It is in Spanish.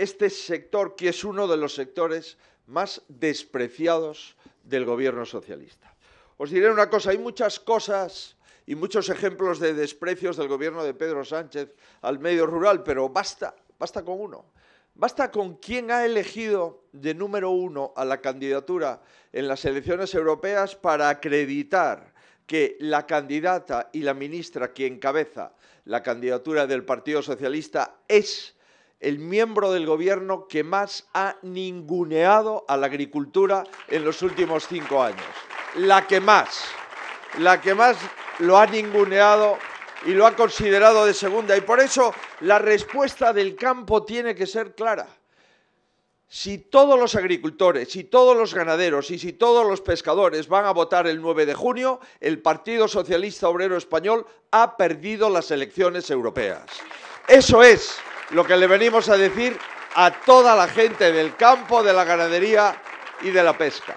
este sector que es uno de los sectores más despreciados del gobierno socialista. Os diré una cosa, hay muchas cosas y muchos ejemplos de desprecios del gobierno de Pedro Sánchez al medio rural, pero basta, basta con uno. Basta con quien ha elegido de número uno a la candidatura en las elecciones europeas para acreditar que la candidata y la ministra que encabeza la candidatura del Partido Socialista es el miembro del gobierno que más ha ninguneado a la agricultura en los últimos cinco años. La que más, la que más lo ha ninguneado y lo ha considerado de segunda. Y por eso la respuesta del campo tiene que ser clara. Si todos los agricultores, si todos los ganaderos y si todos los pescadores van a votar el 9 de junio, el Partido Socialista Obrero Español ha perdido las elecciones europeas. Eso es lo que le venimos a decir a toda la gente del campo, de la ganadería y de la pesca.